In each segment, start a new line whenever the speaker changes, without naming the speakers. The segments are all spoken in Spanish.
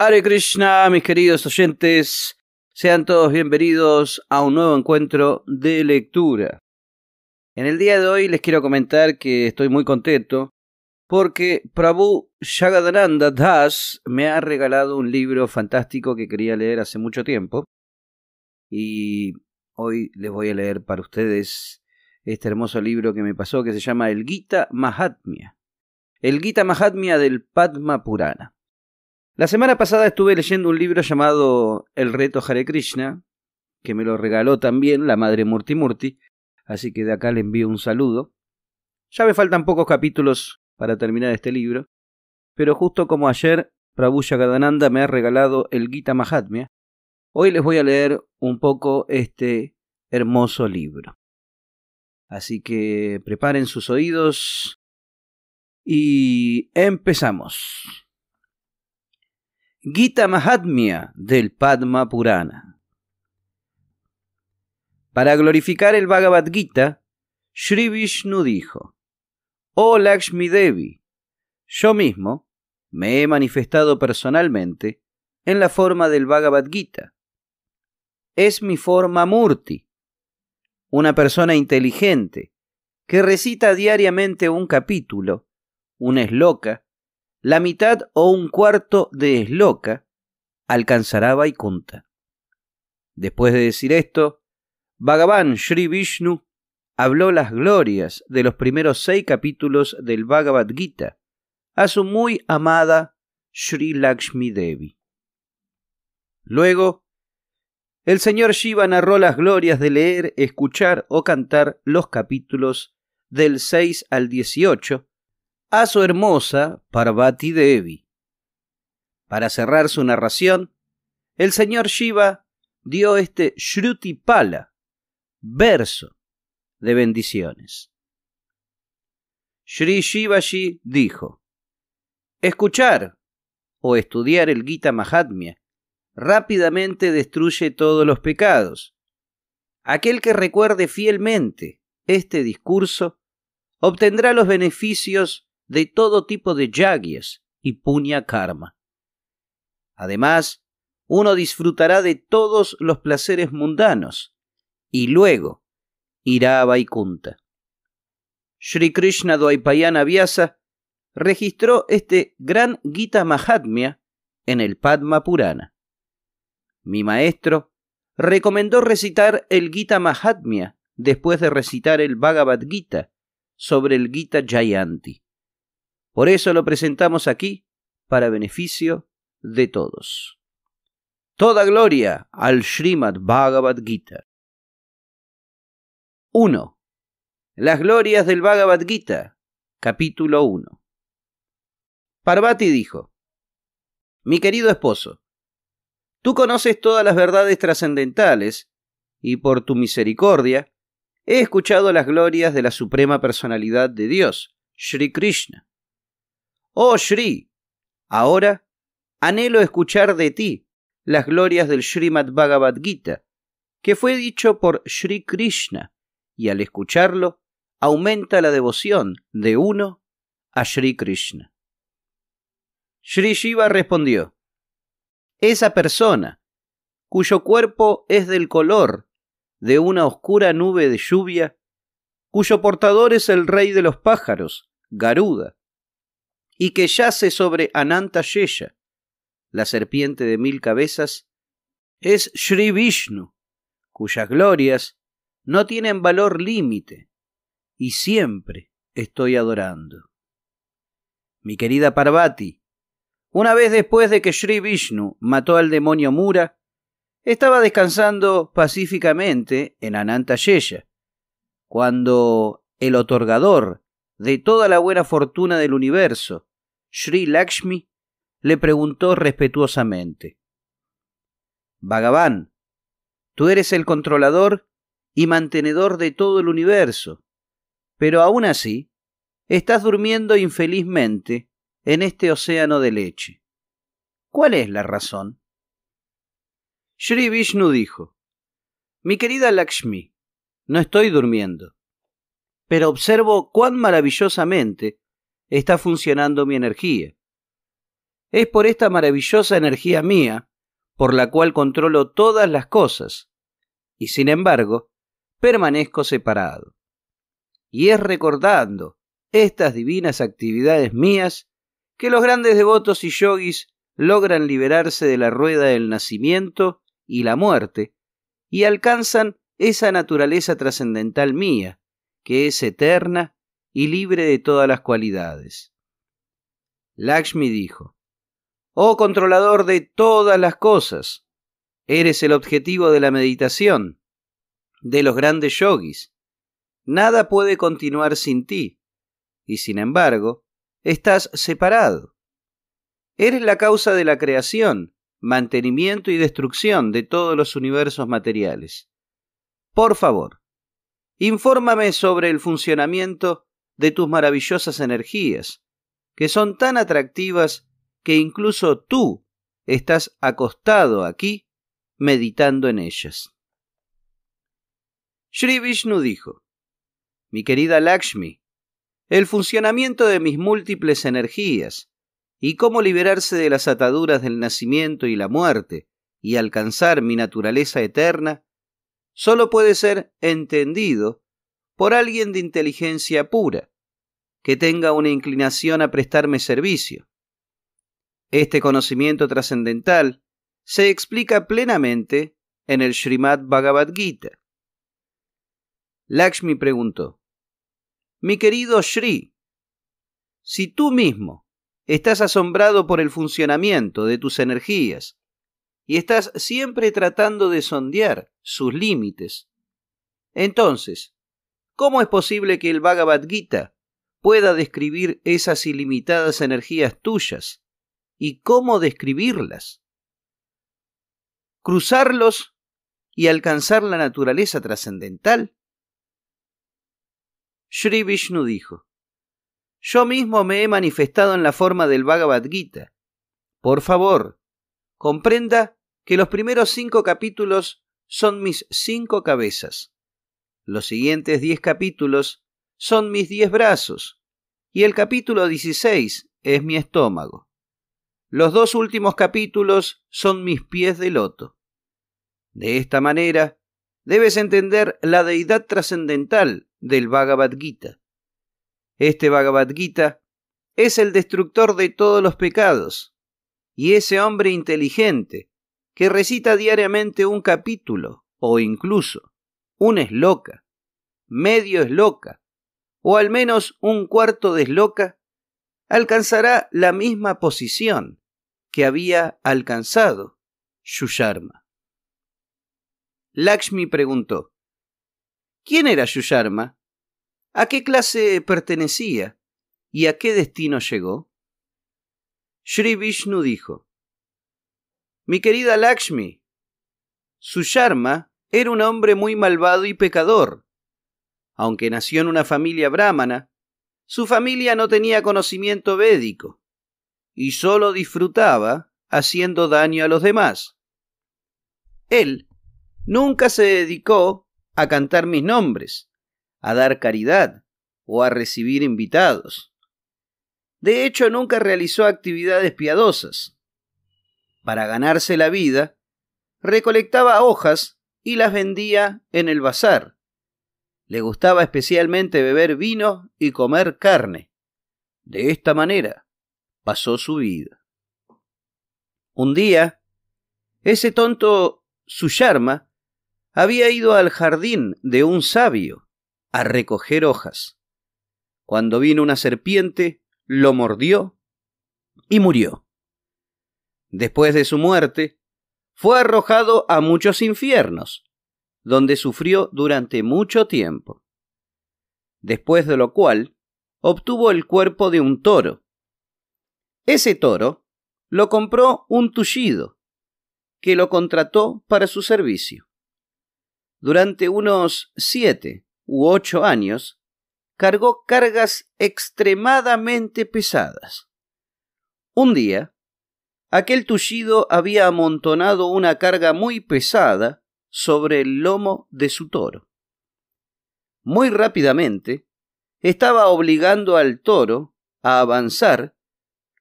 Hare Krishna, mis queridos oyentes, sean todos bienvenidos a un nuevo encuentro de lectura. En el día de hoy les quiero comentar que estoy muy contento porque Prabhu Shagadananda Das me ha regalado un libro fantástico que quería leer hace mucho tiempo y hoy les voy a leer para ustedes este hermoso libro que me pasó que se llama El Gita Mahatmya. El Gita Mahatmya del Padma Purana. La semana pasada estuve leyendo un libro llamado El reto Hare Krishna, que me lo regaló también la madre Murti Murti, así que de acá le envío un saludo. Ya me faltan pocos capítulos para terminar este libro, pero justo como ayer Prabhu Gadananda me ha regalado el Gita Mahatmya, hoy les voy a leer un poco este hermoso libro. Así que preparen sus oídos y empezamos. Gita Mahatmya del Padma Purana. Para glorificar el Bhagavad Gita, Sri Vishnu dijo: Oh Lakshmi Devi, yo mismo me he manifestado personalmente en la forma del Bhagavad Gita. Es mi forma Murti, una persona inteligente que recita diariamente un capítulo, un esloca, la mitad o un cuarto de esloca alcanzará Vaikunta. Después de decir esto, Bhagavan Sri Vishnu habló las glorias de los primeros seis capítulos del Bhagavad Gita a su muy amada Sri Lakshmi Devi. Luego, el señor Shiva narró las glorias de leer, escuchar o cantar los capítulos del 6 al 18 a su hermosa Parvati Devi. Para cerrar su narración, el señor Shiva dio este Shruti Pala, verso de bendiciones. Sri Shivashi dijo: Escuchar o estudiar el Gita Mahatmya rápidamente destruye todos los pecados. Aquel que recuerde fielmente este discurso obtendrá los beneficios de todo tipo de yagyas y puña karma. Además, uno disfrutará de todos los placeres mundanos y luego irá a Vaikunta. Sri Krishna Dwaipayana Vyasa registró este gran Gita Mahatmya en el Padma Purana. Mi maestro recomendó recitar el Gita Mahatmya después de recitar el Bhagavad Gita sobre el Gita Jayanti. Por eso lo presentamos aquí para beneficio de todos. Toda gloria al Srimad Bhagavad Gita. 1. Las glorias del Bhagavad Gita, capítulo 1. Parvati dijo, Mi querido esposo, tú conoces todas las verdades trascendentales y por tu misericordia he escuchado las glorias de la Suprema Personalidad de Dios, Sri Krishna. Oh Shri, ahora anhelo escuchar de ti las glorias del Srimad Bhagavad Gita, que fue dicho por Shri Krishna, y al escucharlo aumenta la devoción de uno a Shri Krishna. Shri Shiva respondió, Esa persona, cuyo cuerpo es del color de una oscura nube de lluvia, cuyo portador es el rey de los pájaros, Garuda, y que yace sobre Ananta Shesha, la serpiente de mil cabezas, es Sri Vishnu, cuyas glorias no tienen valor límite y siempre estoy adorando. Mi querida Parvati, una vez después de que Sri Vishnu mató al demonio Mura, estaba descansando pacíficamente en Ananta Sheya cuando el otorgador de toda la buena fortuna del universo, Sri Lakshmi le preguntó respetuosamente. Bhagavan, tú eres el controlador y mantenedor de todo el universo, pero aún así estás durmiendo infelizmente en este océano de leche. ¿Cuál es la razón? Sri Vishnu dijo, Mi querida Lakshmi, no estoy durmiendo, pero observo cuán maravillosamente está funcionando mi energía. Es por esta maravillosa energía mía por la cual controlo todas las cosas, y sin embargo, permanezco separado. Y es recordando estas divinas actividades mías que los grandes devotos y yogis logran liberarse de la rueda del nacimiento y la muerte y alcanzan esa naturaleza trascendental mía, que es eterna y libre de todas las cualidades. Lakshmi dijo, Oh controlador de todas las cosas, eres el objetivo de la meditación, de los grandes yogis. Nada puede continuar sin ti, y sin embargo, estás separado. Eres la causa de la creación, mantenimiento y destrucción de todos los universos materiales. Por favor, infórmame sobre el funcionamiento de tus maravillosas energías, que son tan atractivas que incluso tú estás acostado aquí meditando en ellas. Sri Vishnu dijo, Mi querida Lakshmi, el funcionamiento de mis múltiples energías y cómo liberarse de las ataduras del nacimiento y la muerte y alcanzar mi naturaleza eterna, solo puede ser entendido por alguien de inteligencia pura, que tenga una inclinación a prestarme servicio. Este conocimiento trascendental se explica plenamente en el Srimad Bhagavad Gita. Lakshmi preguntó, Mi querido Shri, si tú mismo estás asombrado por el funcionamiento de tus energías y estás siempre tratando de sondear sus límites, entonces, ¿Cómo es posible que el Bhagavad Gita pueda describir esas ilimitadas energías tuyas? ¿Y cómo describirlas? ¿Cruzarlos y alcanzar la naturaleza trascendental? Sri Vishnu dijo, Yo mismo me he manifestado en la forma del Bhagavad Gita. Por favor, comprenda que los primeros cinco capítulos son mis cinco cabezas los siguientes diez capítulos son mis diez brazos y el capítulo dieciséis es mi estómago. Los dos últimos capítulos son mis pies de loto. De esta manera, debes entender la deidad trascendental del Bhagavad Gita. Este Bhagavad Gita es el destructor de todos los pecados y ese hombre inteligente que recita diariamente un capítulo o incluso un loca, medio es loca, o al menos un cuarto de alcanzará la misma posición que había alcanzado Yusharma. Lakshmi preguntó, ¿quién era Yusharma? ¿A qué clase pertenecía? ¿Y a qué destino llegó? Sri Vishnu dijo, Mi querida Lakshmi, Suyarma era un hombre muy malvado y pecador. Aunque nació en una familia brahmana, su familia no tenía conocimiento védico y solo disfrutaba haciendo daño a los demás. Él nunca se dedicó a cantar mis nombres, a dar caridad o a recibir invitados. De hecho, nunca realizó actividades piadosas. Para ganarse la vida, recolectaba hojas y las vendía en el bazar. Le gustaba especialmente beber vino y comer carne. De esta manera pasó su vida. Un día, ese tonto Suyarma había ido al jardín de un sabio a recoger hojas. Cuando vino una serpiente, lo mordió y murió. Después de su muerte, fue arrojado a muchos infiernos, donde sufrió durante mucho tiempo. Después de lo cual, obtuvo el cuerpo de un toro. Ese toro lo compró un tullido, que lo contrató para su servicio. Durante unos siete u ocho años, cargó cargas extremadamente pesadas. Un día, Aquel tullido había amontonado una carga muy pesada sobre el lomo de su toro. Muy rápidamente estaba obligando al toro a avanzar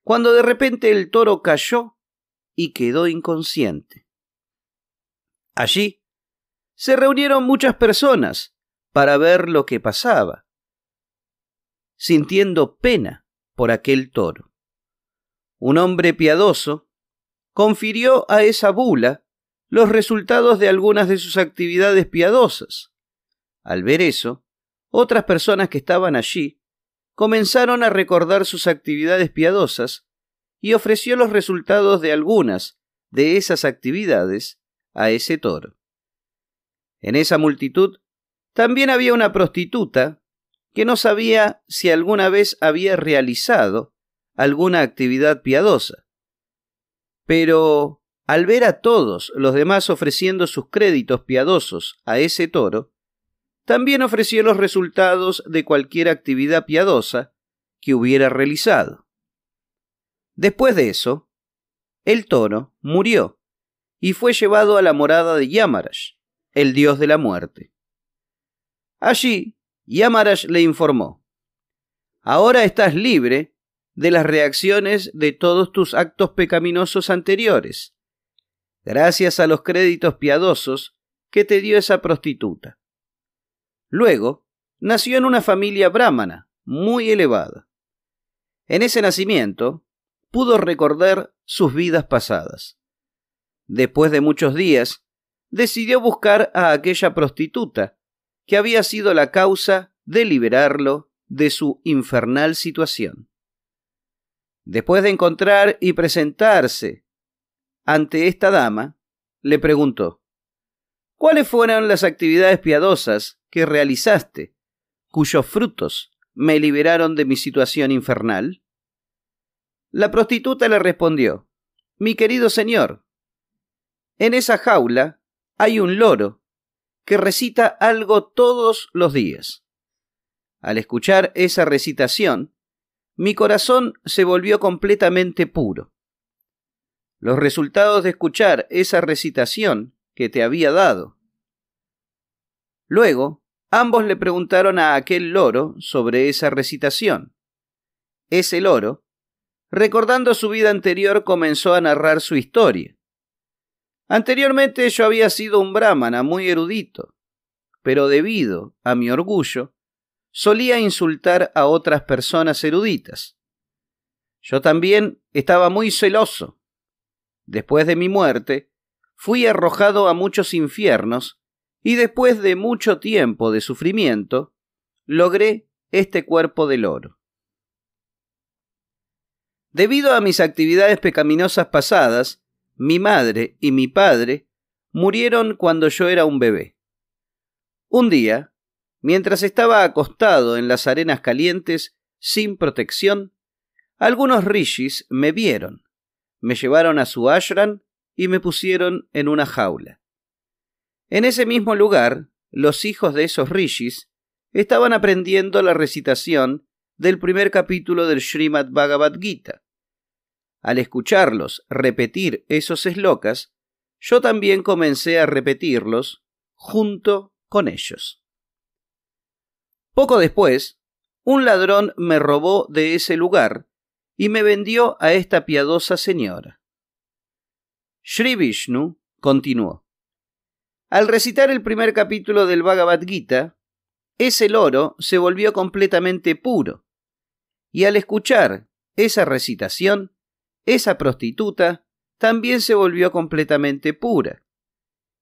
cuando de repente el toro cayó y quedó inconsciente. Allí se reunieron muchas personas para ver lo que pasaba, sintiendo pena por aquel toro un hombre piadoso, confirió a esa bula los resultados de algunas de sus actividades piadosas. Al ver eso, otras personas que estaban allí comenzaron a recordar sus actividades piadosas y ofreció los resultados de algunas de esas actividades a ese toro. En esa multitud también había una prostituta que no sabía si alguna vez había realizado alguna actividad piadosa. Pero al ver a todos los demás ofreciendo sus créditos piadosos a ese toro, también ofreció los resultados de cualquier actividad piadosa que hubiera realizado. Después de eso, el toro murió y fue llevado a la morada de Yamarash, el dios de la muerte. Allí, Yamarash le informó, Ahora estás libre de las reacciones de todos tus actos pecaminosos anteriores, gracias a los créditos piadosos que te dio esa prostituta. Luego, nació en una familia brahmana muy elevada. En ese nacimiento, pudo recordar sus vidas pasadas. Después de muchos días, decidió buscar a aquella prostituta que había sido la causa de liberarlo de su infernal situación. Después de encontrar y presentarse ante esta dama, le preguntó, ¿cuáles fueron las actividades piadosas que realizaste, cuyos frutos me liberaron de mi situación infernal? La prostituta le respondió, Mi querido señor, en esa jaula hay un loro que recita algo todos los días. Al escuchar esa recitación, mi corazón se volvió completamente puro. Los resultados de escuchar esa recitación que te había dado. Luego, ambos le preguntaron a aquel loro sobre esa recitación. Ese loro, recordando su vida anterior, comenzó a narrar su historia. Anteriormente yo había sido un brahmana muy erudito, pero debido a mi orgullo, solía insultar a otras personas eruditas. Yo también estaba muy celoso. Después de mi muerte, fui arrojado a muchos infiernos y después de mucho tiempo de sufrimiento, logré este cuerpo del oro. Debido a mis actividades pecaminosas pasadas, mi madre y mi padre murieron cuando yo era un bebé. Un día, Mientras estaba acostado en las arenas calientes, sin protección, algunos rishis me vieron, me llevaron a su ashram y me pusieron en una jaula. En ese mismo lugar, los hijos de esos rishis estaban aprendiendo la recitación del primer capítulo del Srimad Bhagavad Gita. Al escucharlos repetir esos eslocas, yo también comencé a repetirlos junto con ellos. Poco después, un ladrón me robó de ese lugar y me vendió a esta piadosa señora. Sri Vishnu continuó. Al recitar el primer capítulo del Bhagavad Gita, ese loro se volvió completamente puro. Y al escuchar esa recitación, esa prostituta también se volvió completamente pura.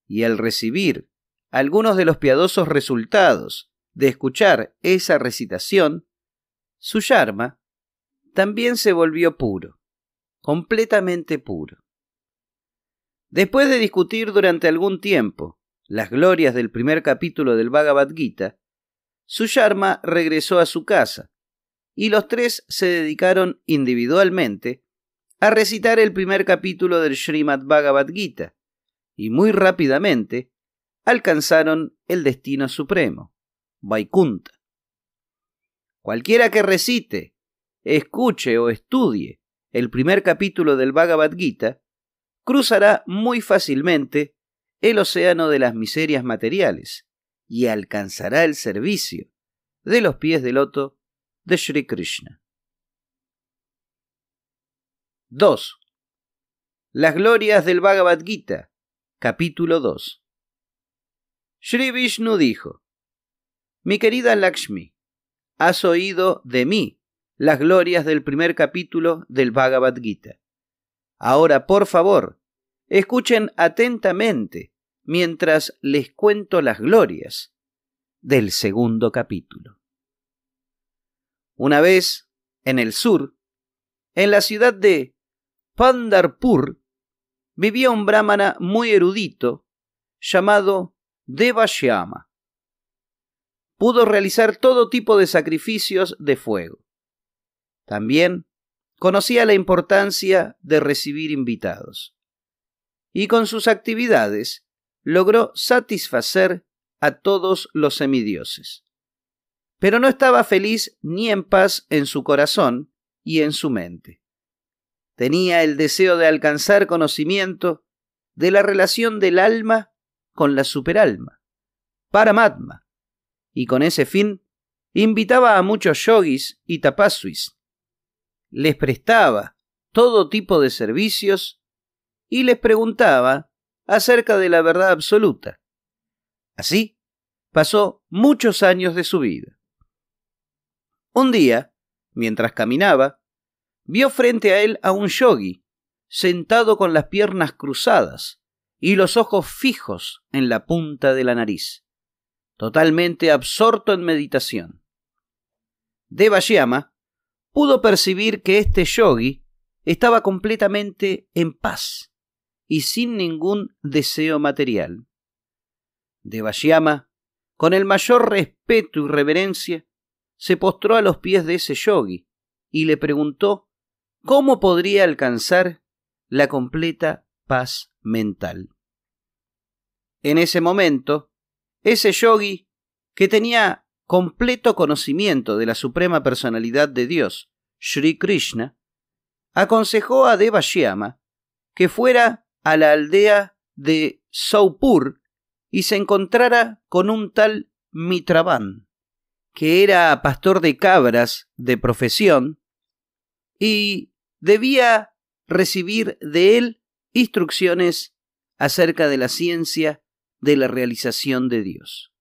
Y al recibir algunos de los piadosos resultados de escuchar esa recitación, su Yarma también se volvió puro, completamente puro. Después de discutir durante algún tiempo las glorias del primer capítulo del Bhagavad Gita, su Yarma regresó a su casa y los tres se dedicaron individualmente a recitar el primer capítulo del Srimad Bhagavad Gita y muy rápidamente alcanzaron el destino supremo. Vaikunta. Cualquiera que recite, escuche o estudie el primer capítulo del Bhagavad Gita, cruzará muy fácilmente el océano de las miserias materiales y alcanzará el servicio de los pies de loto de Sri Krishna. 2. Las glorias del Bhagavad Gita, capítulo 2. Sri Vishnu dijo, mi querida Lakshmi, has oído de mí las glorias del primer capítulo del Bhagavad Gita. Ahora, por favor, escuchen atentamente mientras les cuento las glorias del segundo capítulo. Una vez, en el sur, en la ciudad de Pandarpur, vivía un brahmana muy erudito llamado Devashyama pudo realizar todo tipo de sacrificios de fuego. También conocía la importancia de recibir invitados. Y con sus actividades logró satisfacer a todos los semidioses. Pero no estaba feliz ni en paz en su corazón y en su mente. Tenía el deseo de alcanzar conocimiento de la relación del alma con la superalma, Paramatma, y con ese fin invitaba a muchos yogis y tapasuis. Les prestaba todo tipo de servicios y les preguntaba acerca de la verdad absoluta. Así pasó muchos años de su vida. Un día, mientras caminaba, vio frente a él a un yogi, sentado con las piernas cruzadas y los ojos fijos en la punta de la nariz totalmente absorto en meditación. Devayama pudo percibir que este yogi estaba completamente en paz y sin ningún deseo material. Devayama, con el mayor respeto y reverencia, se postró a los pies de ese yogi y le preguntó cómo podría alcanzar la completa paz mental. En ese momento, ese yogi que tenía completo conocimiento de la suprema personalidad de Dios, Sri Krishna, aconsejó a Devashyama que fuera a la aldea de Saupur y se encontrara con un tal mitrabán que era pastor de cabras de profesión y debía recibir de él instrucciones acerca de la ciencia de la realización de Dios.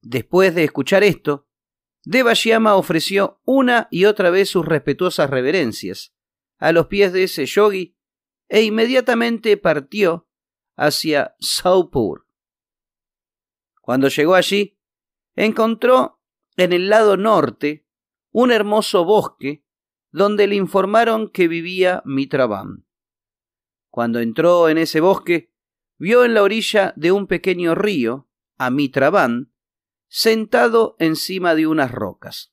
Después de escuchar esto, Devashyama ofreció una y otra vez sus respetuosas reverencias a los pies de ese yogi e inmediatamente partió hacia Saupur. Cuando llegó allí, encontró en el lado norte un hermoso bosque donde le informaron que vivía Mitrabam. Cuando entró en ese bosque, vio en la orilla de un pequeño río a Mitrabán sentado encima de unas rocas.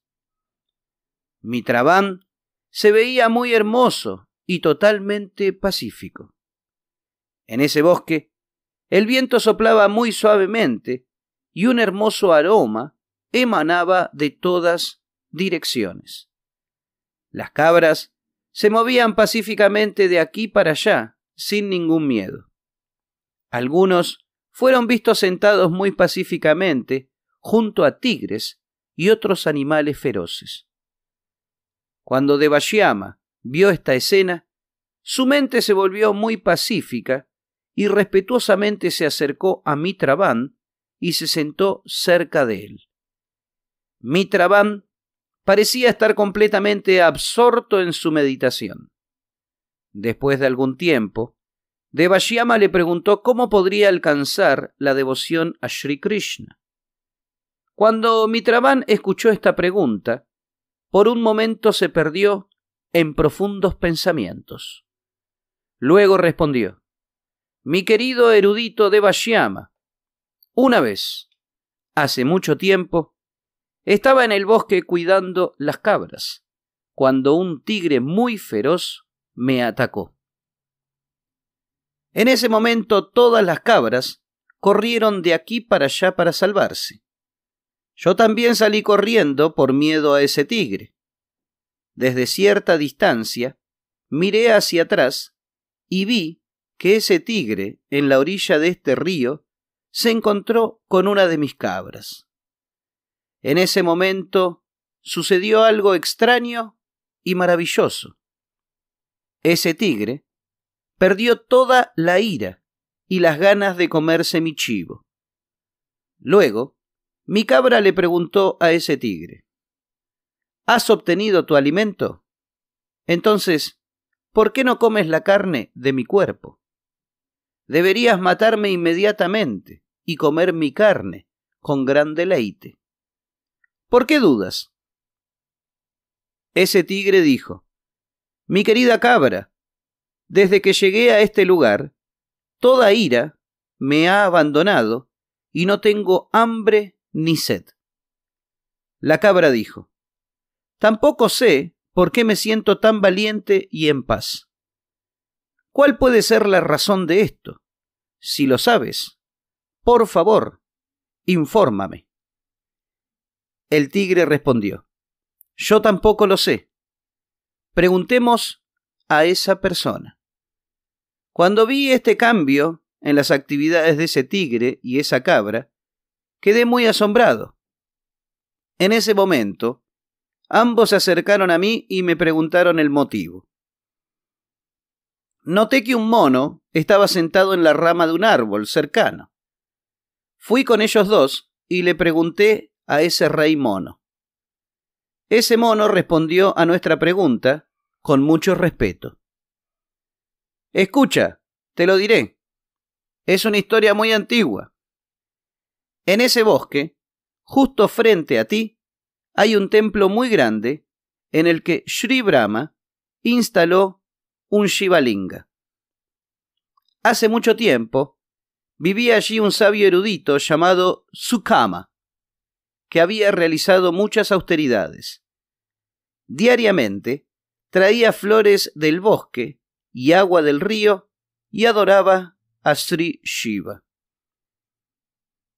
Mitrabán se veía muy hermoso y totalmente pacífico. En ese bosque, el viento soplaba muy suavemente y un hermoso aroma emanaba de todas direcciones. Las cabras se movían pacíficamente de aquí para allá, sin ningún miedo. Algunos fueron vistos sentados muy pacíficamente junto a tigres y otros animales feroces. Cuando Devashyama vio esta escena, su mente se volvió muy pacífica y respetuosamente se acercó a Mitrabán y se sentó cerca de él. Mitrabán parecía estar completamente absorto en su meditación. Después de algún tiempo, Devashyama le preguntó cómo podría alcanzar la devoción a Shri Krishna. Cuando Mitravan escuchó esta pregunta, por un momento se perdió en profundos pensamientos. Luego respondió, Mi querido erudito Devashyama, una vez, hace mucho tiempo, estaba en el bosque cuidando las cabras, cuando un tigre muy feroz me atacó. En ese momento todas las cabras corrieron de aquí para allá para salvarse. Yo también salí corriendo por miedo a ese tigre. Desde cierta distancia miré hacia atrás y vi que ese tigre en la orilla de este río se encontró con una de mis cabras. En ese momento sucedió algo extraño y maravilloso. Ese tigre perdió toda la ira y las ganas de comerse mi chivo. Luego, mi cabra le preguntó a ese tigre, ¿Has obtenido tu alimento? Entonces, ¿por qué no comes la carne de mi cuerpo? Deberías matarme inmediatamente y comer mi carne con gran deleite. ¿Por qué dudas? Ese tigre dijo, Mi querida cabra, desde que llegué a este lugar, toda ira me ha abandonado y no tengo hambre ni sed. La cabra dijo, Tampoco sé por qué me siento tan valiente y en paz. ¿Cuál puede ser la razón de esto? Si lo sabes, por favor, infórmame. El tigre respondió, Yo tampoco lo sé. Preguntemos a esa persona. Cuando vi este cambio en las actividades de ese tigre y esa cabra, quedé muy asombrado. En ese momento, ambos se acercaron a mí y me preguntaron el motivo. Noté que un mono estaba sentado en la rama de un árbol cercano. Fui con ellos dos y le pregunté a ese rey mono. Ese mono respondió a nuestra pregunta con mucho respeto. Escucha, te lo diré. Es una historia muy antigua. En ese bosque, justo frente a ti, hay un templo muy grande en el que Sri Brahma instaló un Shivalinga. Hace mucho tiempo vivía allí un sabio erudito llamado Sukama, que había realizado muchas austeridades. Diariamente traía flores del bosque y agua del río y adoraba a Sri Shiva.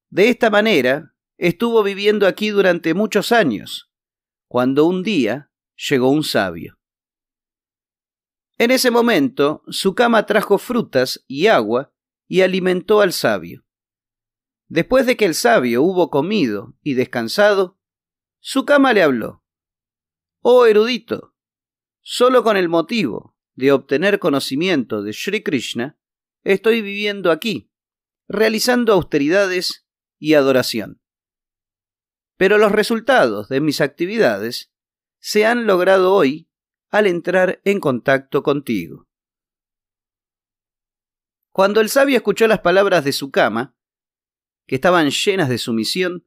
De esta manera, estuvo viviendo aquí durante muchos años, cuando un día llegó un sabio. En ese momento, su cama trajo frutas y agua y alimentó al sabio. Después de que el sabio hubo comido y descansado, su cama le habló. Oh erudito, solo con el motivo de obtener conocimiento de Sri Krishna, estoy viviendo aquí, realizando austeridades y adoración. Pero los resultados de mis actividades se han logrado hoy al entrar en contacto contigo. Cuando el sabio escuchó las palabras de su cama, que estaban llenas de sumisión,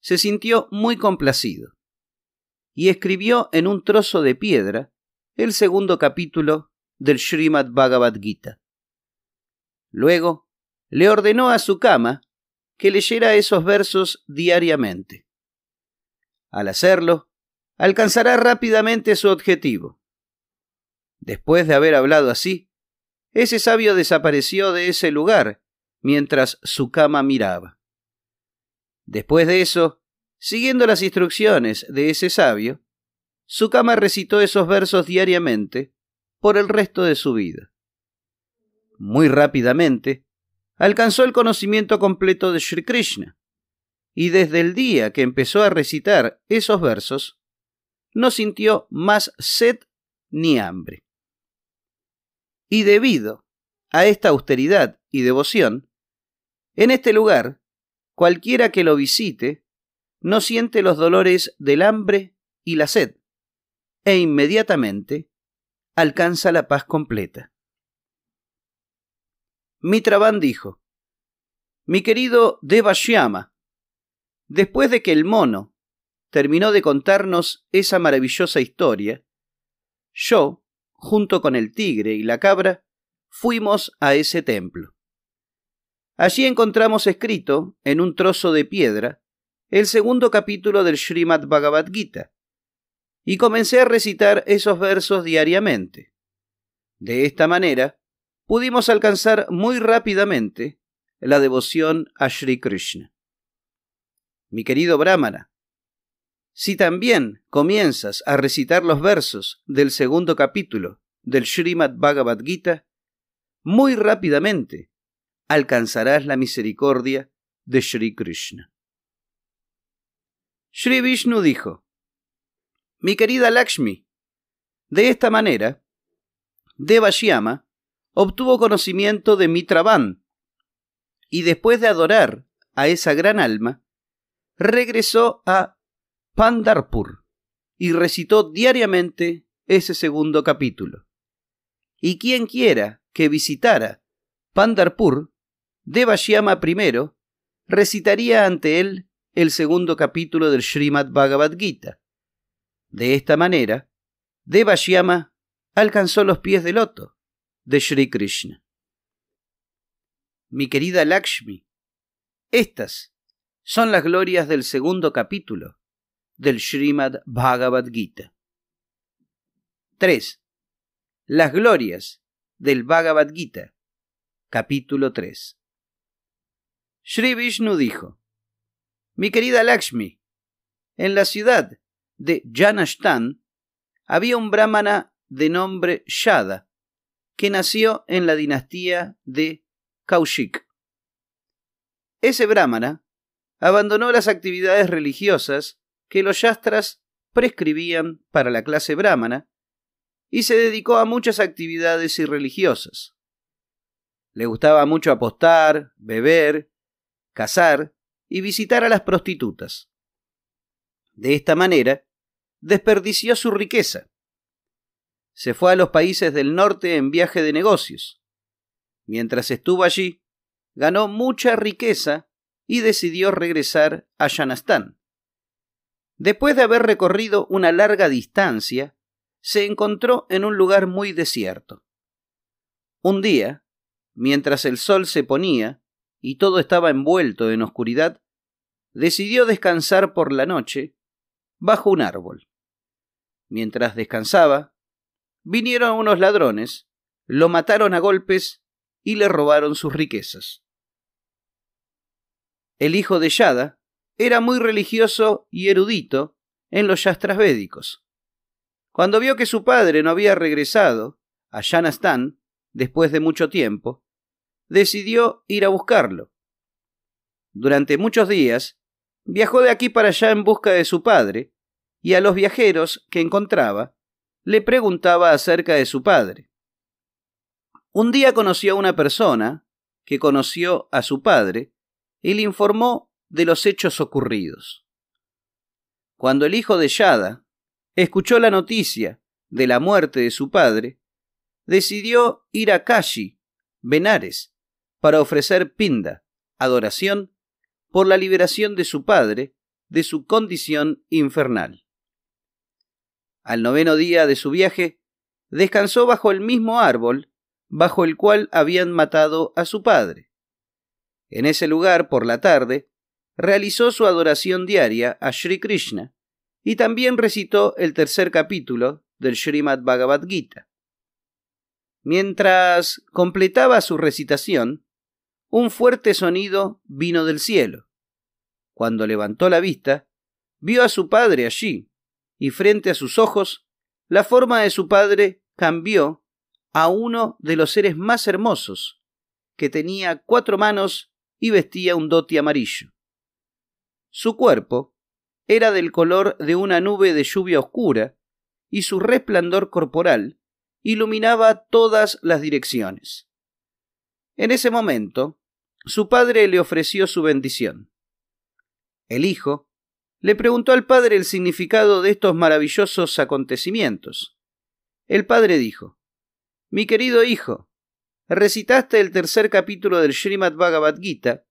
se sintió muy complacido y escribió en un trozo de piedra el segundo capítulo del Srimad Bhagavad Gita. Luego le ordenó a su cama que leyera esos versos diariamente. Al hacerlo, alcanzará rápidamente su objetivo. Después de haber hablado así, ese sabio desapareció de ese lugar mientras su cama miraba. Después de eso, siguiendo las instrucciones de ese sabio, Sukama recitó esos versos diariamente por el resto de su vida. Muy rápidamente, alcanzó el conocimiento completo de Shri Krishna, y desde el día que empezó a recitar esos versos, no sintió más sed ni hambre. Y debido a esta austeridad y devoción, en este lugar, cualquiera que lo visite no siente los dolores del hambre y la sed, e inmediatamente alcanza la paz completa. Mitrabán dijo, Mi querido Devashyama, después de que el mono terminó de contarnos esa maravillosa historia, yo, junto con el tigre y la cabra, fuimos a ese templo. Allí encontramos escrito, en un trozo de piedra, el segundo capítulo del Srimad Bhagavad Gita, y comencé a recitar esos versos diariamente. De esta manera, pudimos alcanzar muy rápidamente la devoción a Shri Krishna. Mi querido Brahmana, si también comienzas a recitar los versos del segundo capítulo del Srimad Bhagavad Gita, muy rápidamente alcanzarás la misericordia de Sri Krishna. Sri Vishnu dijo, mi querida Lakshmi. De esta manera, Devashyama obtuvo conocimiento de Mitravan y después de adorar a esa gran alma, regresó a Pandarpur y recitó diariamente ese segundo capítulo. Y quien quiera que visitara Pandarpur, Devashyama primero recitaría ante él el segundo capítulo del Srimad Bhagavad Gita de esta manera, Devashyama alcanzó los pies del loto de Sri Krishna. Mi querida Lakshmi, estas son las glorias del segundo capítulo del Srimad Bhagavad Gita. 3. Las glorias del Bhagavad Gita, capítulo 3. Sri Vishnu dijo, Mi querida Lakshmi, en la ciudad de Janashtan, había un brahmana de nombre Shada, que nació en la dinastía de Kaushik. Ese brahmana abandonó las actividades religiosas que los yastras prescribían para la clase brahmana y se dedicó a muchas actividades irreligiosas. Le gustaba mucho apostar, beber, cazar y visitar a las prostitutas. De esta manera, desperdició su riqueza. Se fue a los países del norte en viaje de negocios. Mientras estuvo allí, ganó mucha riqueza y decidió regresar a Yanastán. Después de haber recorrido una larga distancia, se encontró en un lugar muy desierto. Un día, mientras el sol se ponía y todo estaba envuelto en oscuridad, decidió descansar por la noche bajo un árbol. Mientras descansaba, vinieron unos ladrones, lo mataron a golpes y le robaron sus riquezas. El hijo de Yada era muy religioso y erudito en los yastras védicos. Cuando vio que su padre no había regresado a Yanastán después de mucho tiempo, decidió ir a buscarlo. Durante muchos días viajó de aquí para allá en busca de su padre, y a los viajeros que encontraba le preguntaba acerca de su padre. Un día conoció a una persona que conoció a su padre y le informó de los hechos ocurridos. Cuando el hijo de Yada escuchó la noticia de la muerte de su padre, decidió ir a Kashi, Benares, para ofrecer pinda, adoración, por la liberación de su padre de su condición infernal. Al noveno día de su viaje, descansó bajo el mismo árbol bajo el cual habían matado a su padre. En ese lugar, por la tarde, realizó su adoración diaria a Sri Krishna y también recitó el tercer capítulo del Srimad Bhagavad Gita. Mientras completaba su recitación, un fuerte sonido vino del cielo. Cuando levantó la vista, vio a su padre allí, y frente a sus ojos, la forma de su padre cambió a uno de los seres más hermosos, que tenía cuatro manos y vestía un dote amarillo. Su cuerpo era del color de una nube de lluvia oscura, y su resplandor corporal iluminaba todas las direcciones. En ese momento, su padre le ofreció su bendición. El hijo, le preguntó al padre el significado de estos maravillosos acontecimientos. El padre dijo, Mi querido hijo, recitaste el tercer capítulo del Srimad Bhagavad Gita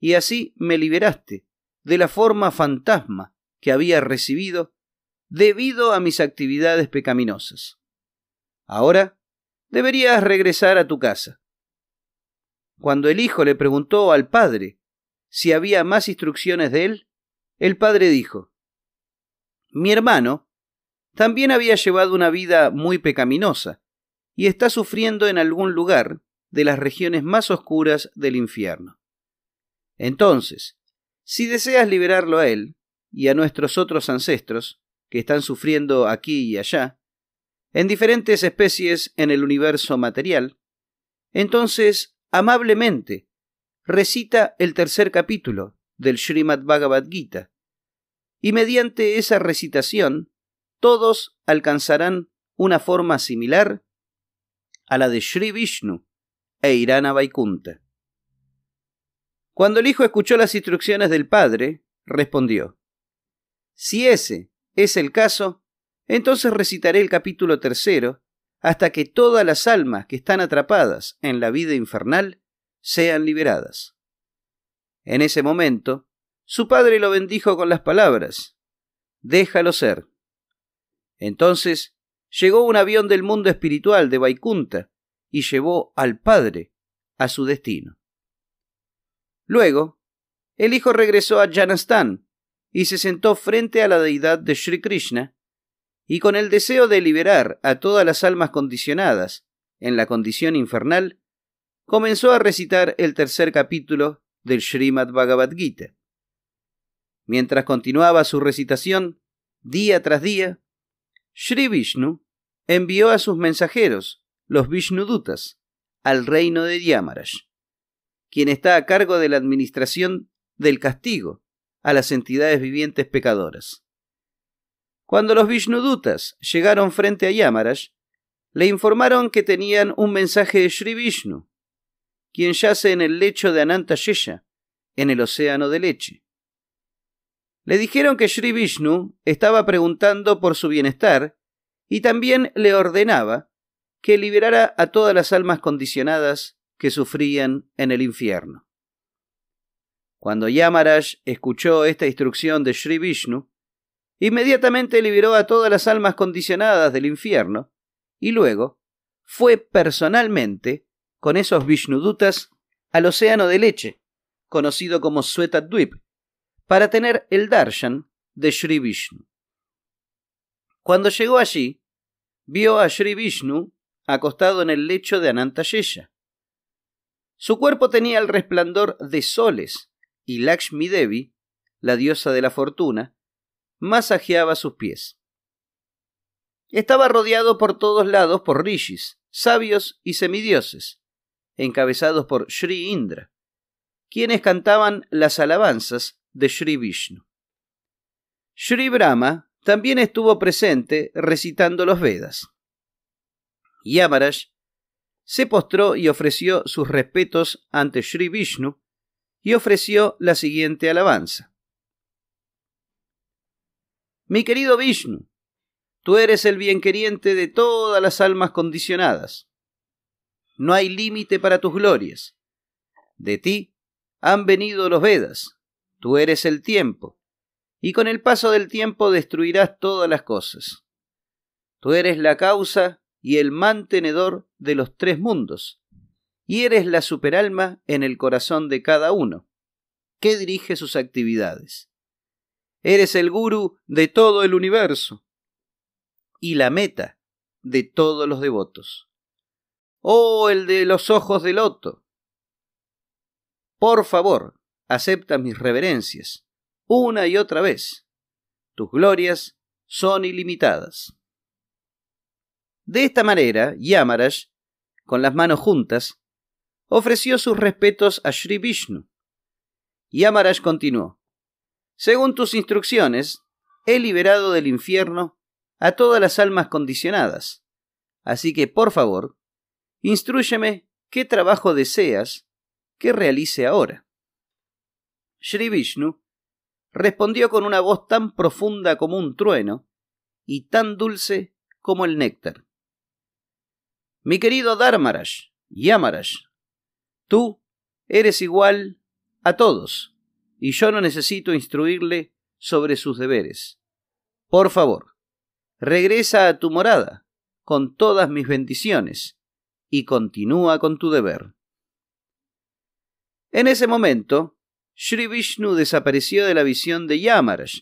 y así me liberaste de la forma fantasma que había recibido debido a mis actividades pecaminosas. Ahora deberías regresar a tu casa. Cuando el hijo le preguntó al padre si había más instrucciones de él, el padre dijo, Mi hermano también había llevado una vida muy pecaminosa y está sufriendo en algún lugar de las regiones más oscuras del infierno. Entonces, si deseas liberarlo a él y a nuestros otros ancestros, que están sufriendo aquí y allá, en diferentes especies en el universo material, entonces, amablemente, recita el tercer capítulo del Srimad Bhagavad Gita y mediante esa recitación todos alcanzarán una forma similar a la de Sri Vishnu e irán a Cuando el hijo escuchó las instrucciones del padre, respondió, Si ese es el caso, entonces recitaré el capítulo tercero hasta que todas las almas que están atrapadas en la vida infernal sean liberadas. En ese momento, su padre lo bendijo con las palabras, déjalo ser. Entonces llegó un avión del mundo espiritual de Vaikunta y llevó al padre a su destino. Luego, el hijo regresó a Janastán y se sentó frente a la deidad de Sri Krishna, y con el deseo de liberar a todas las almas condicionadas en la condición infernal, comenzó a recitar el tercer capítulo del Srimad Bhagavad Gita. Mientras continuaba su recitación, día tras día, Sri Vishnu envió a sus mensajeros, los Vishnudutas, al reino de Yamaraj, quien está a cargo de la administración del castigo a las entidades vivientes pecadoras. Cuando los Vishnudutas llegaron frente a Yamaraj, le informaron que tenían un mensaje de Sri Vishnu, quien yace en el lecho de Anantayesha, en el océano de leche. Le dijeron que Sri Vishnu estaba preguntando por su bienestar y también le ordenaba que liberara a todas las almas condicionadas que sufrían en el infierno. Cuando Yamaraj escuchó esta instrucción de Sri Vishnu, inmediatamente liberó a todas las almas condicionadas del infierno y luego fue personalmente con esos Vishnudutas al océano de leche, conocido como Dweep, para tener el darshan de Sri Vishnu. Cuando llegó allí, vio a Sri Vishnu acostado en el lecho de Anantayesha. Su cuerpo tenía el resplandor de soles y Lakshmi Devi, la diosa de la fortuna, masajeaba sus pies. Estaba rodeado por todos lados por rishis, sabios y semidioses, encabezados por Sri Indra, quienes cantaban las alabanzas de Sri Vishnu. Sri Brahma también estuvo presente recitando los Vedas. Yamaraj se postró y ofreció sus respetos ante Sri Vishnu y ofreció la siguiente alabanza. Mi querido Vishnu, tú eres el bienqueriente de todas las almas condicionadas. No hay límite para tus glorias. De ti han venido los Vedas, Tú eres el tiempo, y con el paso del tiempo destruirás todas las cosas. Tú eres la causa y el mantenedor de los tres mundos, y eres la superalma en el corazón de cada uno, que dirige sus actividades. Eres el guru de todo el universo y la meta de todos los devotos. Oh, el de los ojos del loto. Por favor, acepta mis reverencias, una y otra vez. Tus glorias son ilimitadas. De esta manera, Yamaraj, con las manos juntas, ofreció sus respetos a Sri Vishnu. Yamaraj continuó, Según tus instrucciones, he liberado del infierno a todas las almas condicionadas, así que, por favor, instruyeme qué trabajo deseas que realice ahora. Sri Vishnu, respondió con una voz tan profunda como un trueno y tan dulce como el néctar. Mi querido Dharmaraj, Yamaraj, tú eres igual a todos y yo no necesito instruirle sobre sus deberes. Por favor, regresa a tu morada con todas mis bendiciones y continúa con tu deber. En ese momento, Sri Vishnu desapareció de la visión de Yamaraj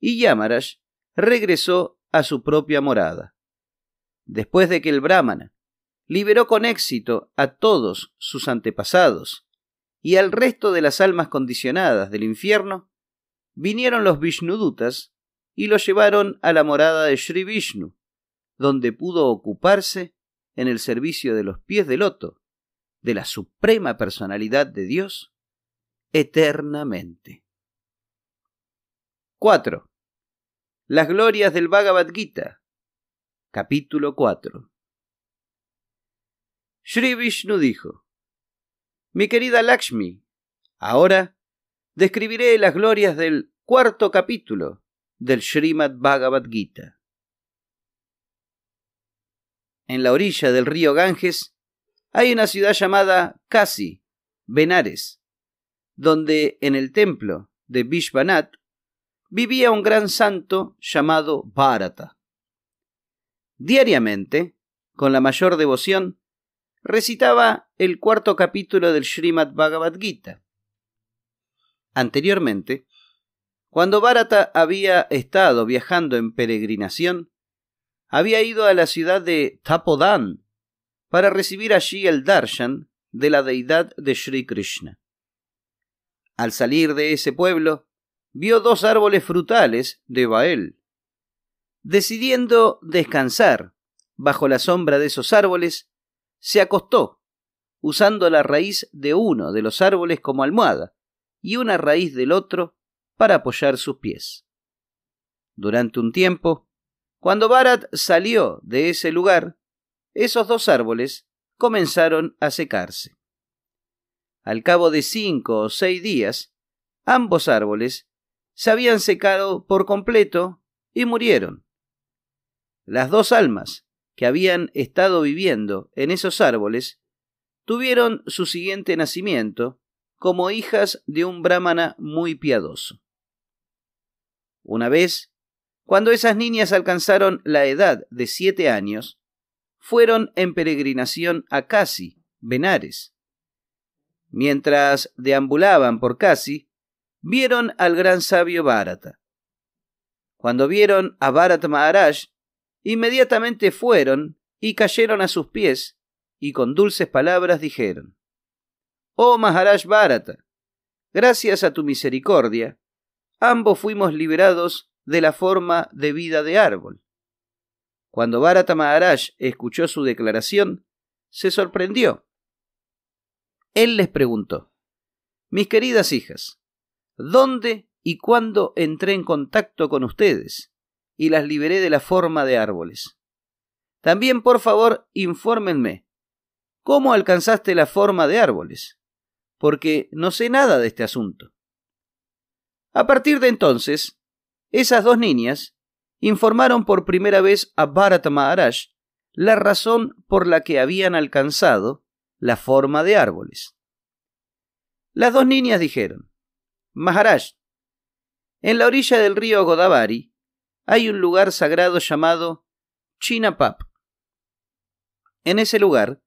y Yamaraj regresó a su propia morada. Después de que el Brahmana liberó con éxito a todos sus antepasados y al resto de las almas condicionadas del infierno, vinieron los Vishnudutas y lo llevaron a la morada de Sri Vishnu, donde pudo ocuparse en el servicio de los pies de loto, de la suprema personalidad de Dios eternamente. 4. Las glorias del Bhagavad Gita. Capítulo 4. Sri Vishnu dijo, Mi querida Lakshmi, ahora describiré las glorias del cuarto capítulo del Srimad Bhagavad Gita. En la orilla del río Ganges hay una ciudad llamada Kasi, Benares, donde en el templo de Vishvanat vivía un gran santo llamado Bharata. Diariamente, con la mayor devoción, recitaba el cuarto capítulo del Srimad Bhagavad Gita. Anteriormente, cuando Bharata había estado viajando en peregrinación, había ido a la ciudad de Tapodán para recibir allí el darshan de la deidad de Sri Krishna. Al salir de ese pueblo, vio dos árboles frutales de Bael. Decidiendo descansar bajo la sombra de esos árboles, se acostó, usando la raíz de uno de los árboles como almohada y una raíz del otro para apoyar sus pies. Durante un tiempo, cuando Barat salió de ese lugar, esos dos árboles comenzaron a secarse. Al cabo de cinco o seis días, ambos árboles se habían secado por completo y murieron. Las dos almas que habían estado viviendo en esos árboles tuvieron su siguiente nacimiento como hijas de un brahmana muy piadoso. Una vez, cuando esas niñas alcanzaron la edad de siete años, fueron en peregrinación a Casi, Benares, Mientras deambulaban por Casi, vieron al gran sabio Bharata. Cuando vieron a Bharat Maharaj, inmediatamente fueron y cayeron a sus pies y con dulces palabras dijeron, Oh Maharaj Bharata, gracias a tu misericordia, ambos fuimos liberados de la forma de vida de árbol. Cuando Bharata Maharaj escuchó su declaración, se sorprendió él les preguntó, Mis queridas hijas, ¿dónde y cuándo entré en contacto con ustedes y las liberé de la forma de árboles? También, por favor, infórmenme, ¿cómo alcanzaste la forma de árboles? Porque no sé nada de este asunto. A partir de entonces, esas dos niñas informaron por primera vez a Bharat Maharaj la razón por la que habían alcanzado la forma de árboles. Las dos niñas dijeron, Maharaj, en la orilla del río Godavari hay un lugar sagrado llamado Chinapap. En ese lugar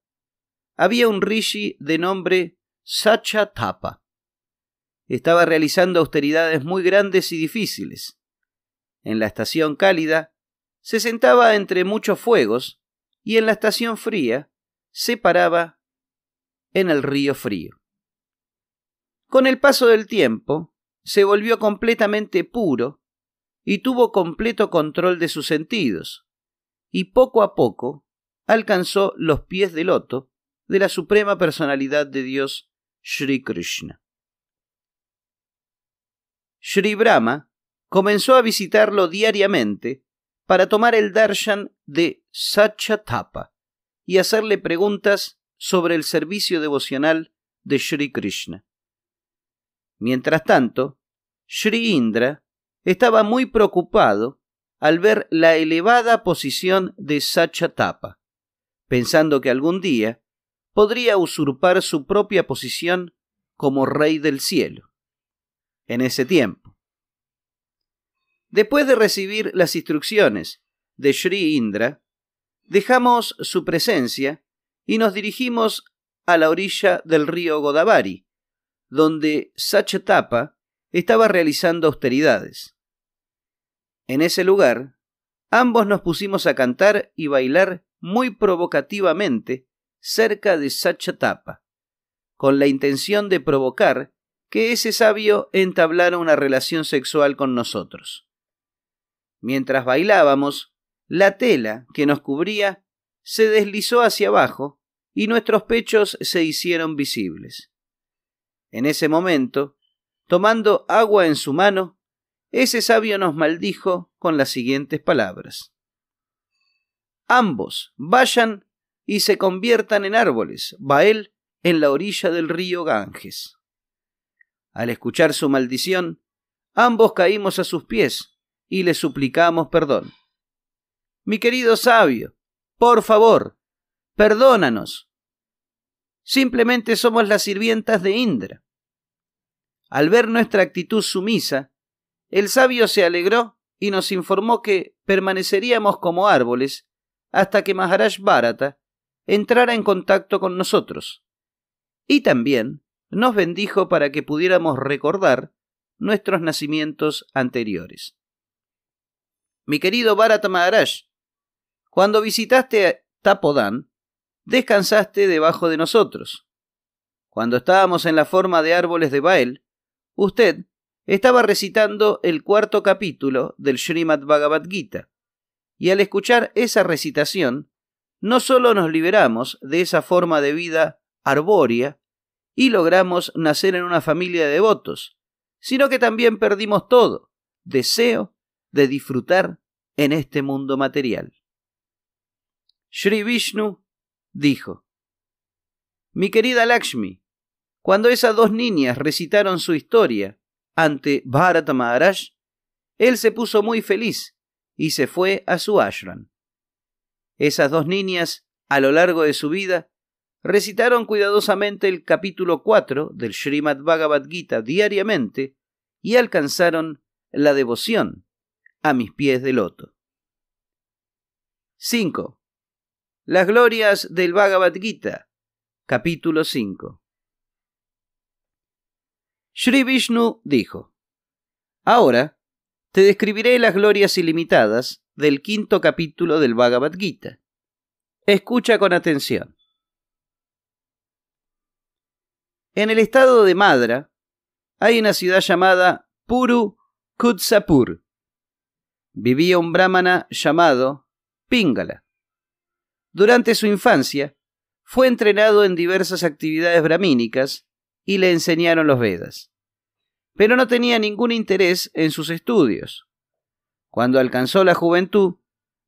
había un rishi de nombre Sachatapa. Estaba realizando austeridades muy grandes y difíciles. En la estación cálida se sentaba entre muchos fuegos y en la estación fría se paraba en el río frío. Con el paso del tiempo, se volvió completamente puro y tuvo completo control de sus sentidos, y poco a poco alcanzó los pies del loto de la suprema personalidad de Dios, Sri Krishna. Sri Brahma comenzó a visitarlo diariamente para tomar el darshan de Satchatapa y hacerle preguntas sobre el servicio devocional de Sri Krishna. Mientras tanto, Sri Indra estaba muy preocupado al ver la elevada posición de Sachatapa, pensando que algún día podría usurpar su propia posición como rey del cielo. En ese tiempo. Después de recibir las instrucciones de Sri Indra, dejamos su presencia y nos dirigimos a la orilla del río Godavari, donde Sachatapa estaba realizando austeridades. En ese lugar, ambos nos pusimos a cantar y bailar muy provocativamente cerca de Sachatapa, con la intención de provocar que ese sabio entablara una relación sexual con nosotros. Mientras bailábamos, la tela que nos cubría se deslizó hacia abajo y nuestros pechos se hicieron visibles. En ese momento, tomando agua en su mano, ese sabio nos maldijo con las siguientes palabras. Ambos vayan y se conviertan en árboles, Bael, en la orilla del río Ganges. Al escuchar su maldición, ambos caímos a sus pies y le suplicamos perdón. Mi querido sabio, por favor, perdónanos. Simplemente somos las sirvientas de Indra. Al ver nuestra actitud sumisa, el sabio se alegró y nos informó que permaneceríamos como árboles hasta que Maharaj Bharata entrara en contacto con nosotros. Y también nos bendijo para que pudiéramos recordar nuestros nacimientos anteriores. Mi querido Bharata Maharaj, cuando visitaste Tapodán, descansaste debajo de nosotros. Cuando estábamos en la forma de árboles de Bael, usted estaba recitando el cuarto capítulo del Srimad Bhagavad Gita, y al escuchar esa recitación, no solo nos liberamos de esa forma de vida arbórea y logramos nacer en una familia de devotos, sino que también perdimos todo, deseo de disfrutar en este mundo material. Sri Vishnu dijo, Mi querida Lakshmi, cuando esas dos niñas recitaron su historia ante Bharata Maharaj, él se puso muy feliz y se fue a su ashram. Esas dos niñas, a lo largo de su vida, recitaron cuidadosamente el capítulo 4 del Srimad Bhagavad Gita diariamente y alcanzaron la devoción a mis pies de loto. 5. Las glorias del Bhagavad Gita, capítulo 5. Sri Vishnu dijo, Ahora te describiré las glorias ilimitadas del quinto capítulo del Bhagavad Gita. Escucha con atención. En el estado de Madra hay una ciudad llamada Puru Kutsapur. Vivía un brahmana llamado Pingala durante su infancia, fue entrenado en diversas actividades bramínicas y le enseñaron los Vedas, pero no tenía ningún interés en sus estudios. Cuando alcanzó la juventud,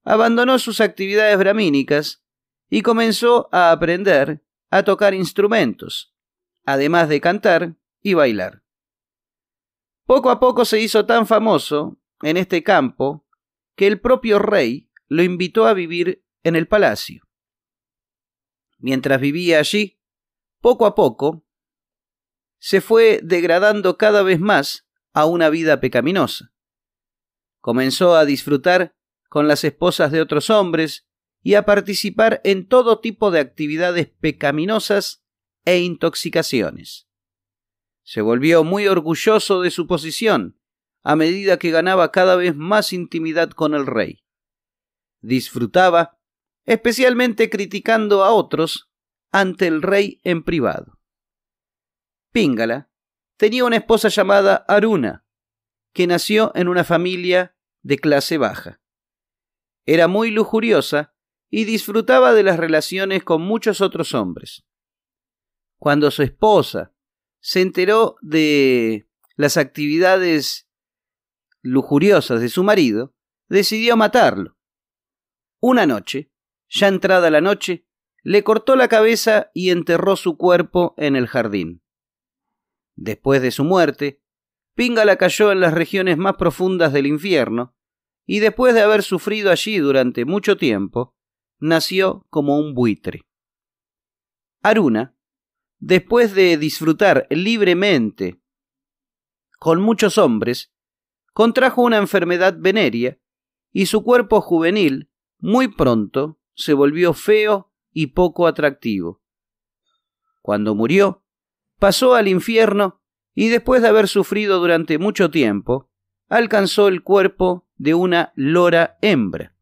abandonó sus actividades bramínicas y comenzó a aprender a tocar instrumentos, además de cantar y bailar. Poco a poco se hizo tan famoso en este campo que el propio rey lo invitó a vivir en el palacio. Mientras vivía allí, poco a poco, se fue degradando cada vez más a una vida pecaminosa. Comenzó a disfrutar con las esposas de otros hombres y a participar en todo tipo de actividades pecaminosas e intoxicaciones. Se volvió muy orgulloso de su posición a medida que ganaba cada vez más intimidad con el rey. Disfrutaba especialmente criticando a otros ante el rey en privado. Pingala tenía una esposa llamada Aruna, que nació en una familia de clase baja. Era muy lujuriosa y disfrutaba de las relaciones con muchos otros hombres. Cuando su esposa se enteró de las actividades lujuriosas de su marido, decidió matarlo. Una noche, ya entrada la noche, le cortó la cabeza y enterró su cuerpo en el jardín. Después de su muerte, Pingala cayó en las regiones más profundas del infierno, y después de haber sufrido allí durante mucho tiempo, nació como un buitre. Aruna, después de disfrutar libremente con muchos hombres, contrajo una enfermedad veneria y su cuerpo juvenil muy pronto se volvió feo y poco atractivo. Cuando murió, pasó al infierno y después de haber sufrido durante mucho tiempo, alcanzó el cuerpo de una lora hembra.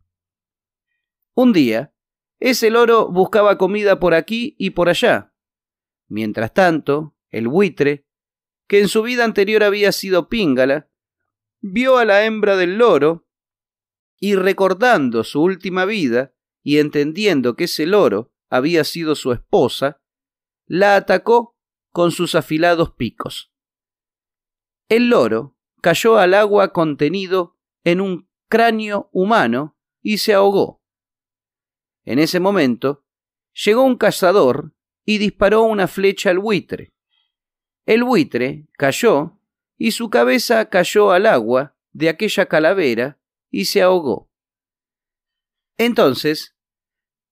Un día, ese loro buscaba comida por aquí y por allá. Mientras tanto, el buitre, que en su vida anterior había sido píngala, vio a la hembra del loro y recordando su última vida, y entendiendo que ese loro había sido su esposa, la atacó con sus afilados picos. El loro cayó al agua contenido en un cráneo humano y se ahogó. En ese momento, llegó un cazador y disparó una flecha al buitre. El buitre cayó y su cabeza cayó al agua de aquella calavera y se ahogó. Entonces,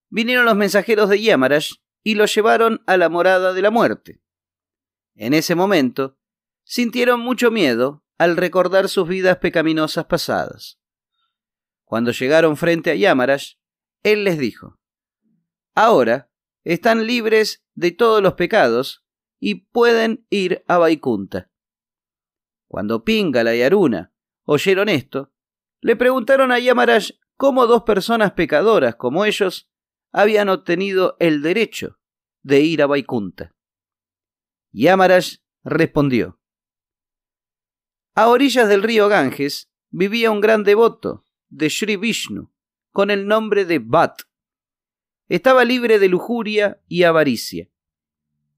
vinieron los mensajeros de Yamarash y los llevaron a la morada de la muerte. En ese momento, sintieron mucho miedo al recordar sus vidas pecaminosas pasadas. Cuando llegaron frente a Yamarash, él les dijo, Ahora están libres de todos los pecados y pueden ir a Vaikunta. Cuando Pingala y Aruna oyeron esto, le preguntaron a Yamarash cómo dos personas pecadoras como ellos habían obtenido el derecho de ir a Vaikunta. Yamaraj respondió: A orillas del río Ganges vivía un gran devoto de Sri Vishnu con el nombre de Bat. Estaba libre de lujuria y avaricia.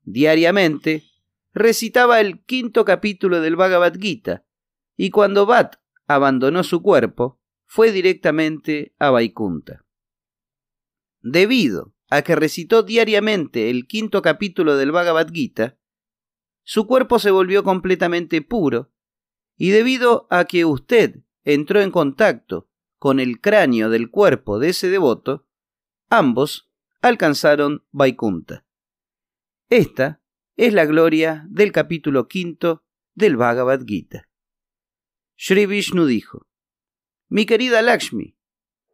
Diariamente recitaba el quinto capítulo del Bhagavad Gita y cuando Bhat abandonó su cuerpo, fue directamente a Vaikunta. Debido a que recitó diariamente el quinto capítulo del Bhagavad Gita, su cuerpo se volvió completamente puro, y debido a que usted entró en contacto con el cráneo del cuerpo de ese devoto, ambos alcanzaron Vaikunta. Esta es la gloria del capítulo quinto del Bhagavad Gita. Sri Vishnu dijo, mi querida Lakshmi,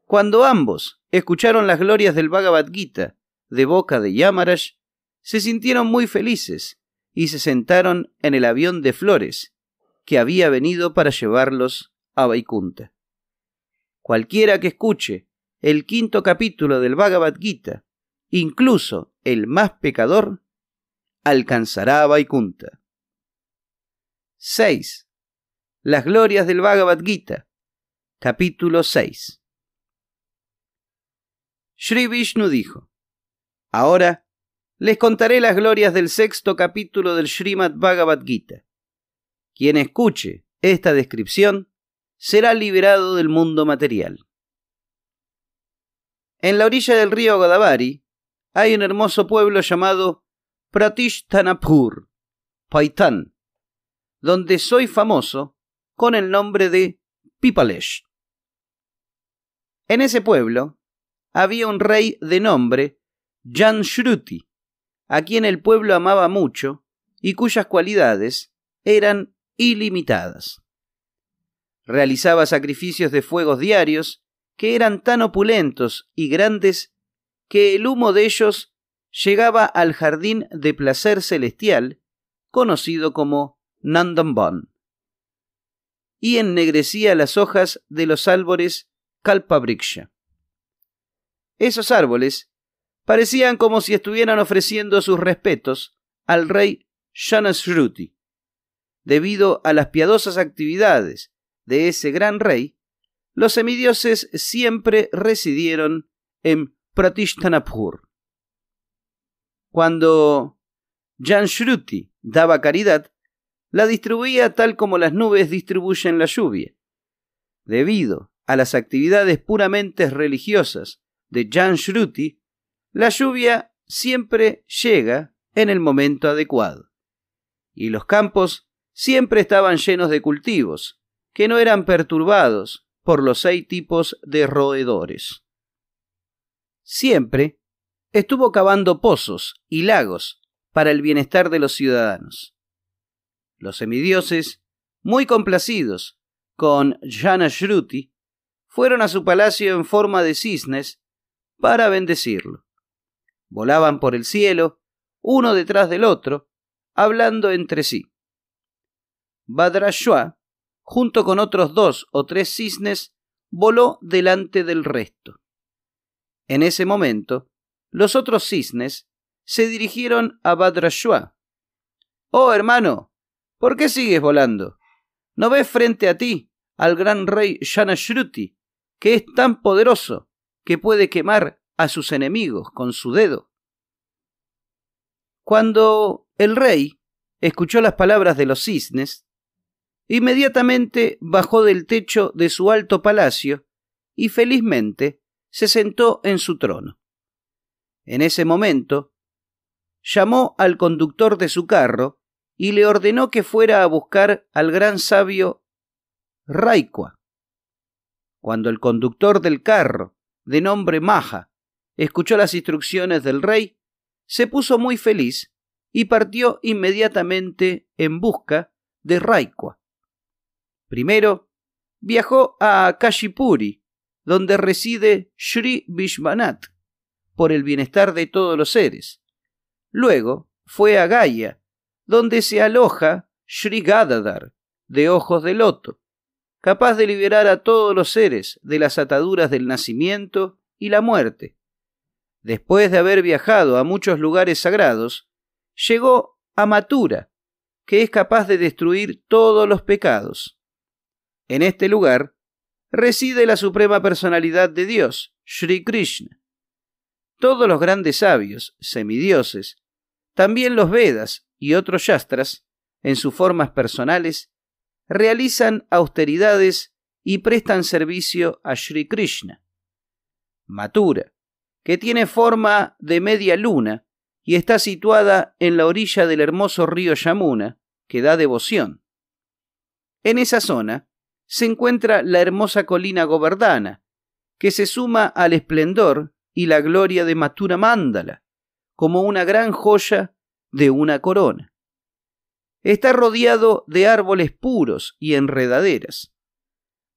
cuando ambos escucharon las glorias del Bhagavad Gita de boca de Yamaraj, se sintieron muy felices y se sentaron en el avión de flores que había venido para llevarlos a Vaikunta. Cualquiera que escuche el quinto capítulo del Bhagavad Gita, incluso el más pecador, alcanzará a Vaikunta. 6. Las glorias del Bhagavad Gita Capítulo 6 Sri Vishnu dijo, Ahora les contaré las glorias del sexto capítulo del Srimad Bhagavad Gita. Quien escuche esta descripción será liberado del mundo material. En la orilla del río Godavari hay un hermoso pueblo llamado Pratishtanapur, Paitán, donde soy famoso con el nombre de Pipalesh. En ese pueblo había un rey de nombre Jan Shruti, a quien el pueblo amaba mucho y cuyas cualidades eran ilimitadas. Realizaba sacrificios de fuegos diarios que eran tan opulentos y grandes que el humo de ellos llegaba al jardín de placer celestial conocido como Nandambon y ennegrecía las hojas de los árboles Kalpabriksha. Esos árboles parecían como si estuvieran ofreciendo sus respetos al rey Janasruti. Debido a las piadosas actividades de ese gran rey, los semidioses siempre residieron en Pratishtanapur. Cuando Janshruti daba caridad, la distribuía tal como las nubes distribuyen la lluvia. Debido a las actividades puramente religiosas de Jan Shruti, la lluvia siempre llega en el momento adecuado. Y los campos siempre estaban llenos de cultivos, que no eran perturbados por los seis tipos de roedores. Siempre estuvo cavando pozos y lagos para el bienestar de los ciudadanos. Los semidioses, muy complacidos con Jana Shruti, fueron a su palacio en forma de cisnes para bendecirlo. Volaban por el cielo, uno detrás del otro, hablando entre sí. Badrashua, junto con otros dos o tres cisnes, voló delante del resto. En ese momento, los otros cisnes se dirigieron a Badrashua. Oh, hermano, ¿por qué sigues volando? ¿No ves frente a ti al gran rey Shanashruti, que es tan poderoso que puede quemar a sus enemigos con su dedo. Cuando el rey escuchó las palabras de los cisnes, inmediatamente bajó del techo de su alto palacio y felizmente se sentó en su trono. En ese momento, llamó al conductor de su carro y le ordenó que fuera a buscar al gran sabio Raikwa, cuando el conductor del carro, de nombre Maha, escuchó las instrucciones del rey, se puso muy feliz y partió inmediatamente en busca de Raikwa. Primero, viajó a Kashipuri, donde reside Sri Vishwanath, por el bienestar de todos los seres. Luego fue a Gaia, donde se aloja Sri Gadadhar, de ojos de loto, capaz de liberar a todos los seres de las ataduras del nacimiento y la muerte. Después de haber viajado a muchos lugares sagrados, llegó a Matura, que es capaz de destruir todos los pecados. En este lugar reside la Suprema Personalidad de Dios, Sri Krishna. Todos los grandes sabios, semidioses, también los Vedas y otros yastras, en sus formas personales, realizan austeridades y prestan servicio a Shri Krishna. Matura, que tiene forma de media luna y está situada en la orilla del hermoso río Yamuna, que da devoción. En esa zona se encuentra la hermosa colina Govardhana, que se suma al esplendor y la gloria de Matura Mandala, como una gran joya de una corona. Está rodeado de árboles puros y enredaderas.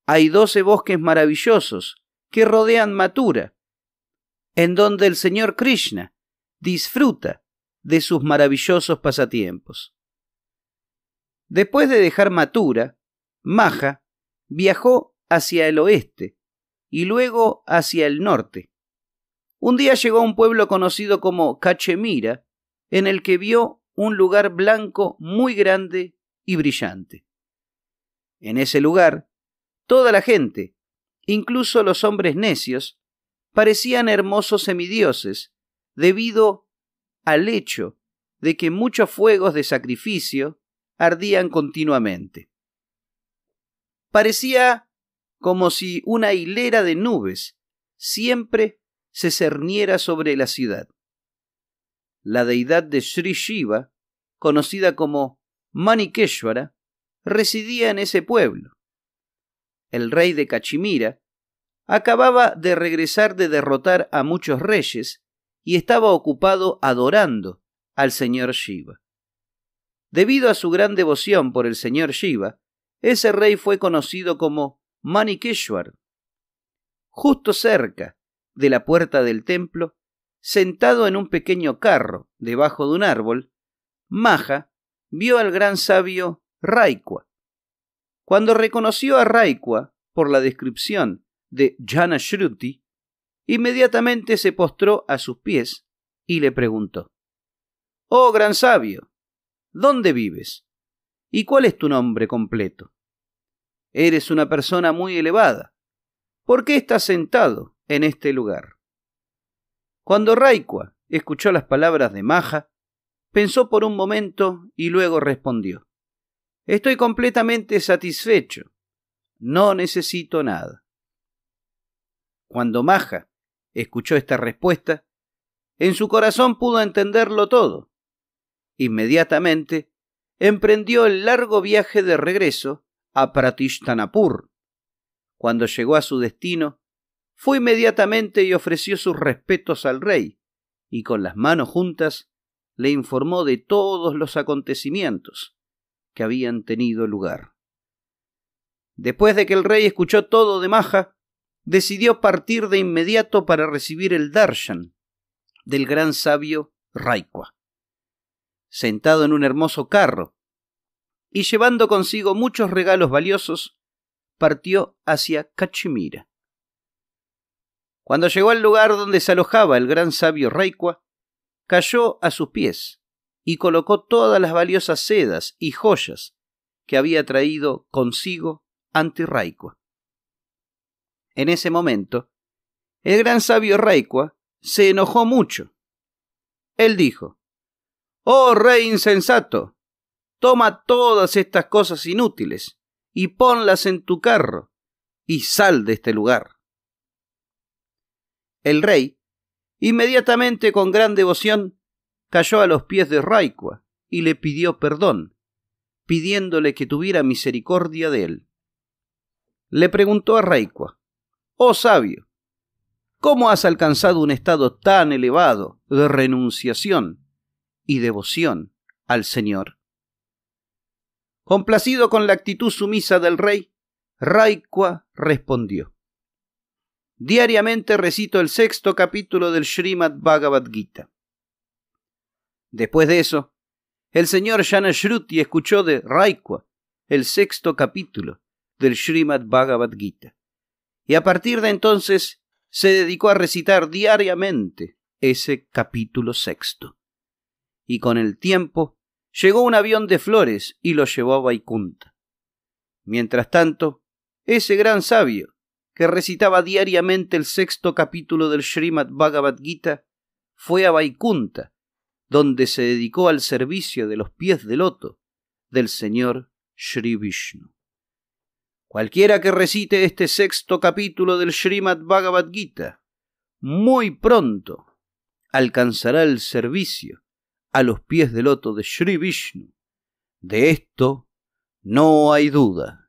Hay doce bosques maravillosos que rodean Matura, en donde el señor Krishna disfruta de sus maravillosos pasatiempos. Después de dejar Matura, Maha viajó hacia el oeste y luego hacia el norte. Un día llegó a un pueblo conocido como Cachemira, en el que vio un lugar blanco muy grande y brillante. En ese lugar, toda la gente, incluso los hombres necios, parecían hermosos semidioses, debido al hecho de que muchos fuegos de sacrificio ardían continuamente. Parecía como si una hilera de nubes siempre se cerniera sobre la ciudad la deidad de Sri Shiva, conocida como Manikeshwara, residía en ese pueblo. El rey de Cachemira acababa de regresar de derrotar a muchos reyes y estaba ocupado adorando al señor Shiva. Debido a su gran devoción por el señor Shiva, ese rey fue conocido como Manikeshwar. Justo cerca de la puerta del templo sentado en un pequeño carro debajo de un árbol, Maja vio al gran sabio Raikwa. Cuando reconoció a Raikwa por la descripción de Shruti, inmediatamente se postró a sus pies y le preguntó, Oh gran sabio, ¿dónde vives? ¿Y cuál es tu nombre completo? Eres una persona muy elevada. ¿Por qué estás sentado en este lugar? Cuando Raikwa escuchó las palabras de Maja, pensó por un momento y luego respondió. Estoy completamente satisfecho. No necesito nada. Cuando Maja escuchó esta respuesta, en su corazón pudo entenderlo todo. Inmediatamente emprendió el largo viaje de regreso a Pratishtanapur. Cuando llegó a su destino, fue inmediatamente y ofreció sus respetos al rey, y con las manos juntas le informó de todos los acontecimientos que habían tenido lugar. Después de que el rey escuchó todo de Maja, decidió partir de inmediato para recibir el darshan del gran sabio Raikwa, sentado en un hermoso carro, y llevando consigo muchos regalos valiosos, partió hacia Cachemira. Cuando llegó al lugar donde se alojaba el gran sabio Reyqua, cayó a sus pies y colocó todas las valiosas sedas y joyas que había traído consigo ante Raikwa. En ese momento, el gran sabio Reyqua se enojó mucho. Él dijo, Oh rey insensato, toma todas estas cosas inútiles y ponlas en tu carro y sal de este lugar el rey, inmediatamente con gran devoción cayó a los pies de Raikwa y le pidió perdón, pidiéndole que tuviera misericordia de él. Le preguntó a Raikwa, Oh sabio, ¿cómo has alcanzado un estado tan elevado de renunciación y devoción al Señor? Complacido con la actitud sumisa del rey, Raikwa respondió, Diariamente recito el sexto capítulo del Srimad Bhagavad Gita. Después de eso, el señor Janashruti escuchó de Raikwa el sexto capítulo del Srimad Bhagavad Gita, y a partir de entonces se dedicó a recitar diariamente ese capítulo sexto. Y con el tiempo llegó un avión de flores y lo llevó a Vaikunta. Mientras tanto, ese gran sabio que recitaba diariamente el sexto capítulo del Srimad Bhagavad Gita, fue a Vaikunta, donde se dedicó al servicio de los pies de loto del Señor Sri Vishnu. Cualquiera que recite este sexto capítulo del Srimad Bhagavad Gita, muy pronto alcanzará el servicio a los pies del loto de Sri Vishnu. De esto no hay duda.